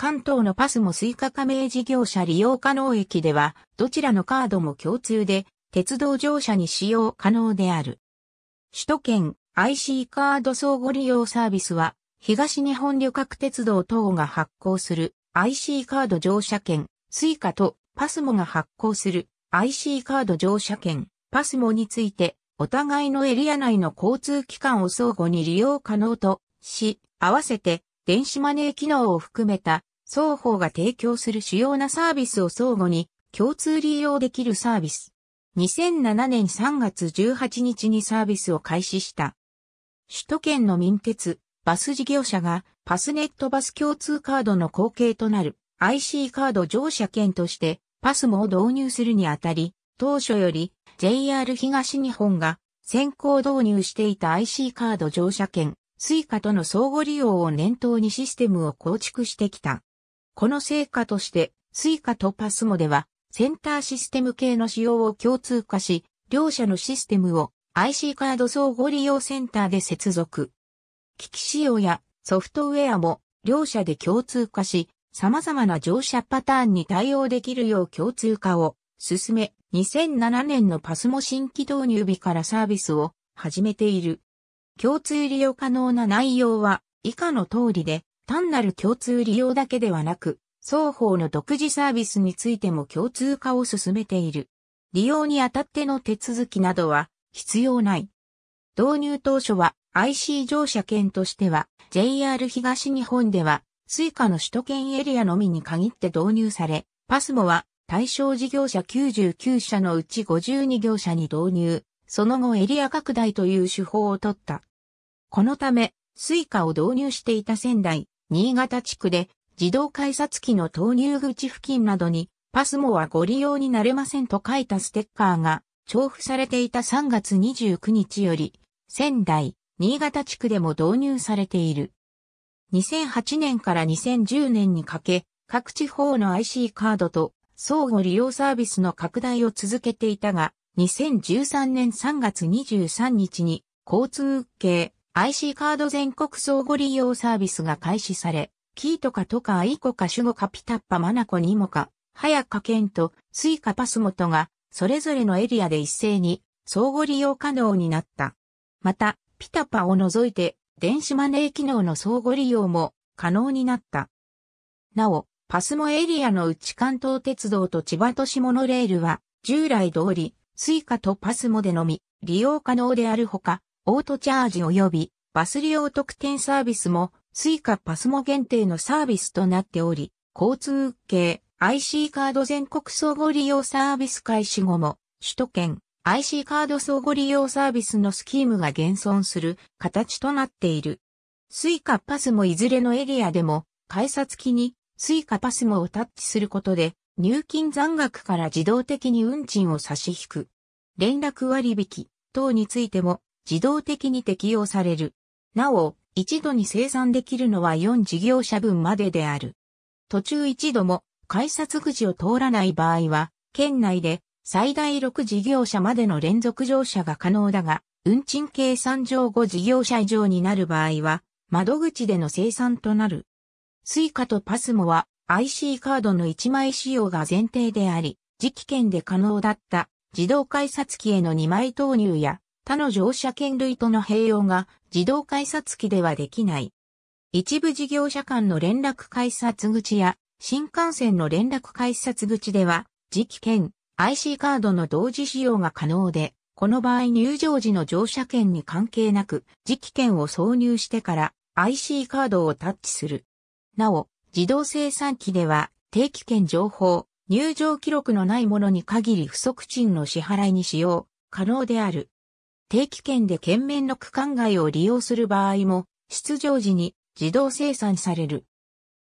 関東のパスも追加加盟事業者利用可能駅では、どちらのカードも共通で、鉄道乗車に使用可能である。首都圏 IC カード相互利用サービスは、東日本旅客鉄道等が発行する IC カード乗車券、Suica とパスモが発行する IC カード乗車券、パスモについて、お互いのエリア内の交通機関を相互に利用可能とし、合わせて電子マネー機能を含めた双方が提供する主要なサービスを相互に共通利用できるサービス。2007年3月18日にサービスを開始した。首都圏の民鉄、バス事業者がパスネットバス共通カードの後継となる IC カード乗車券としてパスモを導入するにあたり、当初より JR 東日本が先行導入していた IC カード乗車券、スイカとの相互利用を念頭にシステムを構築してきた。この成果として、Suica と PASMO では、センターシステム系の仕様を共通化し、両社のシステムを IC カード相互利用センターで接続。機器仕様やソフトウェアも両社で共通化し、様々な乗車パターンに対応できるよう共通化を進め、2007年のパスモ新規導入日からサービスを始めている。共通利用可能な内容は以下の通りで、単なる共通利用だけではなく、双方の独自サービスについても共通化を進めている。利用にあたっての手続きなどは必要ない。導入当初は IC 乗車券としては JR 東日本では Suica の首都圏エリアのみに限って導入され、パスモは対象事業者99社のうち52業者に導入、その後エリア拡大という手法を取った。このため、Suica を導入していた仙台、新潟地区で自動改札機の投入口付近などにパスモはご利用になれませんと書いたステッカーが重複されていた3月29日より仙台、新潟地区でも導入されている。2008年から2010年にかけ各地方の IC カードと相互利用サービスの拡大を続けていたが、2013年3月23日に交通系 IC カード全国相互利用サービスが開始され、キーとかトカアイコかシュゴかピタッパマナコニモか、早かケンとスイカパスモトが、それぞれのエリアで一斉に相互利用可能になった。また、ピタッパを除いて、電子マネー機能の相互利用も可能になった。なお、パスモエリアの内関東鉄道と千葉都市モノレールは、従来通り、スイカとパスモでのみ、利用可能であるほか、オートチャージ及びバス利用特典サービスも、スイカパスモ限定のサービスとなっており、交通系 IC カード全国相互利用サービス開始後も、首都圏 IC カード相互利用サービスのスキームが現存する形となっている。スイカパスもいずれのエリアでも、改札機にスイカパスもをタッチすることで、入金残額から自動的に運賃を差し引く。連絡割引等についても、自動的に適用される。なお、一度に生産できるのは4事業者分までである。途中一度も改札口を通らない場合は、県内で最大6事業者までの連続乗車が可能だが、運賃計算上5事業者以上になる場合は、窓口での生産となる。スイカとパスモは IC カードの1枚使用が前提であり、時期券で可能だった自動改札機への2枚投入や他の乗車券類との併用が自動改札機ではできない。一部事業者間の連絡改札口や新幹線の連絡改札口では磁気券 IC カードの同時使用が可能で、この場合入場時の乗車券に関係なく磁気券を挿入してから IC カードをタッチする。なお、自動生産機では定期券情報、入場記録のないものに限り不足賃の支払いに使用可能である。定期券で県面の区間外を利用する場合も、出場時に自動生産される。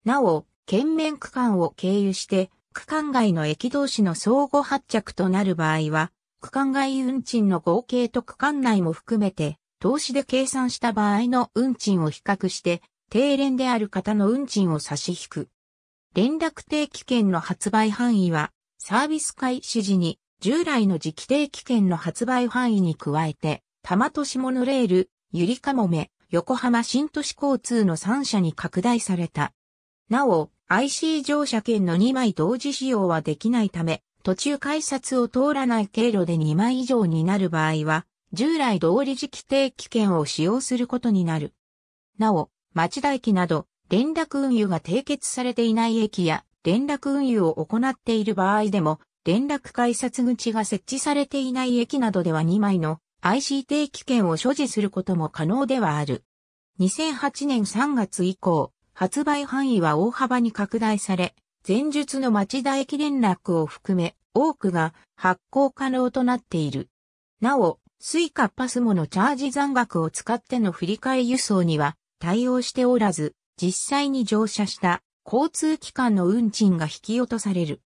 なお、県面区間を経由して、区間外の駅同士の相互発着となる場合は、区間外運賃の合計と区間内も含めて、投資で計算した場合の運賃を比較して、定連である方の運賃を差し引く。連絡定期券の発売範囲は、サービス開始時に従来の磁気定期券の発売範囲に加えて、多摩都市モノレール、ゆりかもめ、横浜新都市交通の3社に拡大された。なお、IC 乗車券の2枚同時使用はできないため、途中改札を通らない経路で2枚以上になる場合は、従来通り時期定期券を使用することになる。なお、町田駅など、連絡運輸が締結されていない駅や、連絡運輸を行っている場合でも、連絡改札口が設置されていない駅などでは2枚の IC 定期券を所持することも可能ではある。2008年3月以降、発売範囲は大幅に拡大され、前述の町田駅連絡を含め、多くが発行可能となっている。なお、スイカパスモのチャージ残額を使っての振り替え輸送には対応しておらず、実際に乗車した交通機関の運賃が引き落とされる。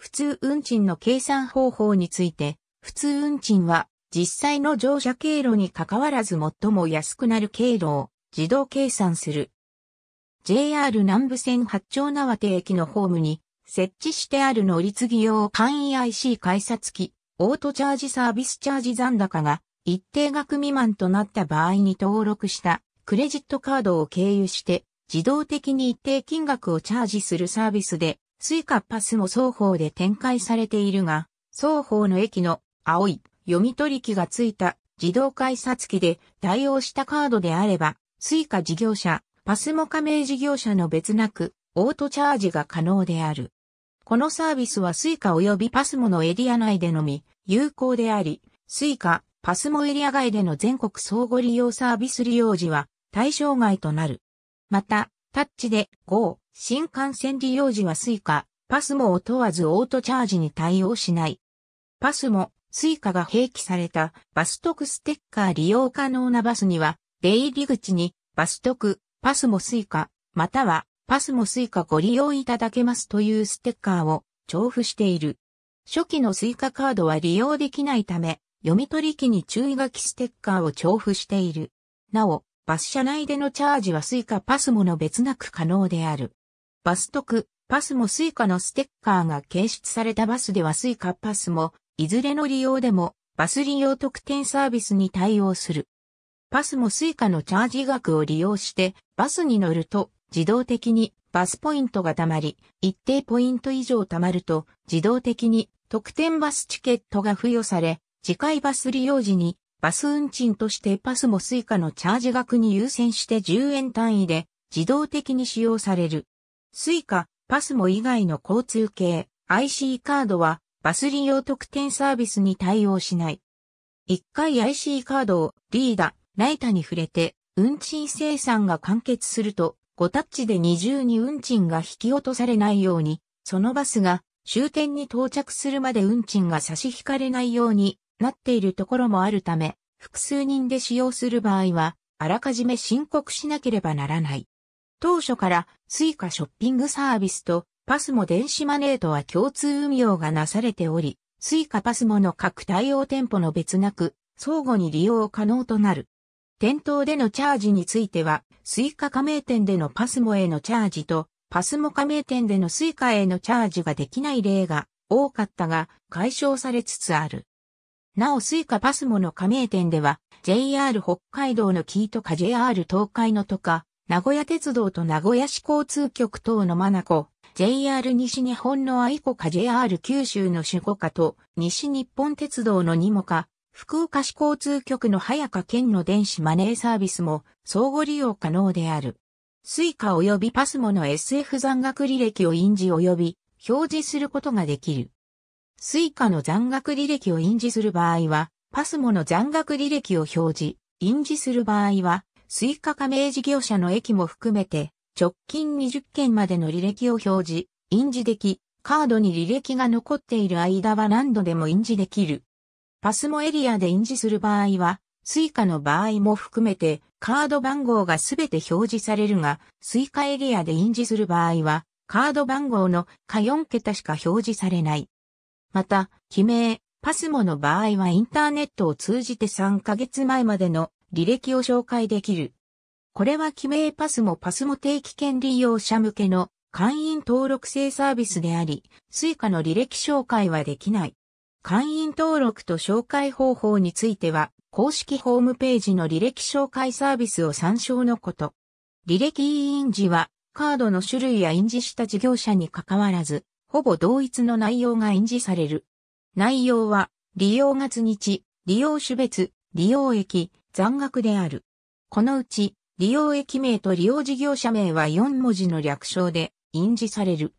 普通運賃の計算方法について、普通運賃は実際の乗車経路に関わらず最も安くなる経路を自動計算する。JR 南部線八丁縄手駅のホームに設置してある乗り継ぎ用簡易 IC 改札機、オートチャージサービスチャージ残高が一定額未満となった場合に登録したクレジットカードを経由して自動的に一定金額をチャージするサービスでスイカパスも双方で展開されているが、双方の駅の青い読み取り機がついた自動改札機で対応したカードであれば、スイカ事業者、パスモ加盟事業者の別なく、オートチャージが可能である。このサービスはスイカ及びパスモのエリア内でのみ有効であり、スイカ、パスモエリア外での全国相互利用サービス利用時は対象外となる。また、タッチで Go、新幹線利用時は Suica、パスモを問わずオートチャージに対応しない。パスモ、Suica が併記されたバス特ステッカー利用可能なバスには、出入り口にバス特、パスモ Suica、またはパスモ Suica ご利用いただけますというステッカーを重複している。初期の Suica カードは利用できないため、読み取り機に注意書きステッカーを重複している。なお、バス車内でのチャージは Suica パスモの別なく可能である。バス特、パスもスイカのステッカーが掲出されたバスではスイカパスも、いずれの利用でも、バス利用特典サービスに対応する。パスもスイカのチャージ額を利用して、バスに乗ると、自動的にバスポイントが貯まり、一定ポイント以上貯まると、自動的に特典バスチケットが付与され、次回バス利用時に、バス運賃としてパスもスイカのチャージ額に優先して10円単位で自動的に使用される。スイカ、パスモ以外の交通系 IC カードはバス利用特典サービスに対応しない。一回 IC カードをリーダ、ー、ライタに触れて運賃生産が完結すると5タッチで二重に運賃が引き落とされないように、そのバスが終点に到着するまで運賃が差し引かれないようになっているところもあるため、複数人で使用する場合は、あらかじめ申告しなければならない。当初から Suica ショッピングサービスとパスモ電子マネーとは共通運用がなされており、Suica パスモの各対応店舗の別なく相互に利用可能となる。店頭でのチャージについては、Suica 加盟店でのパスモへのチャージと、パスモ加盟店での Suica へのチャージができない例が多かったが解消されつつある。なお Suica パスモの加盟店では JR 北海道のキーとか JR 東海のとか名古屋鉄道と名古屋市交通局等のマナコ、JR 西日本の愛子か JR 九州の守護課と西日本鉄道のニモか、福岡市交通局の早川県の電子マネーサービスも相互利用可能である。スイカ及びパスモの SF 残額履歴を印字及び表示することができる。スイカの残額履歴を印字する場合は、パスモの残額履歴を表示、印字する場合は、スイカ加盟事業者の駅も含めて、直近20件までの履歴を表示、印字でき、カードに履歴が残っている間は何度でも印字できる。パスモエリアで印字する場合は、スイカの場合も含めて、カード番号がすべて表示されるが、スイカエリアで印字する場合は、カード番号の下4桁しか表示されない。また、記名、パスモの場合はインターネットを通じて3ヶ月前までの履歴を紹介できる。これは記名パスもパスも定期券利用者向けの会員登録制サービスであり、スイカの履歴紹介はできない。会員登録と紹介方法については、公式ホームページの履歴紹介サービスを参照のこと。履歴委員時は、カードの種類や印字した事業者に関わらず、ほぼ同一の内容が印字される。内容は、利用月日、利用種別、利用駅、残額である。このうち、利用駅名と利用事業者名は4文字の略称で印字される。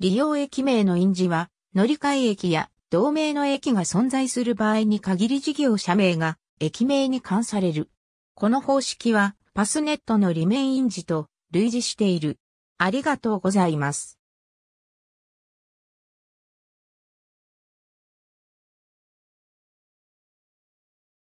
利用駅名の印字は、乗り換え駅や同名の駅が存在する場合に限り事業者名が駅名に関される。この方式はパスネットの利面印字と類似している。ありがとうございます。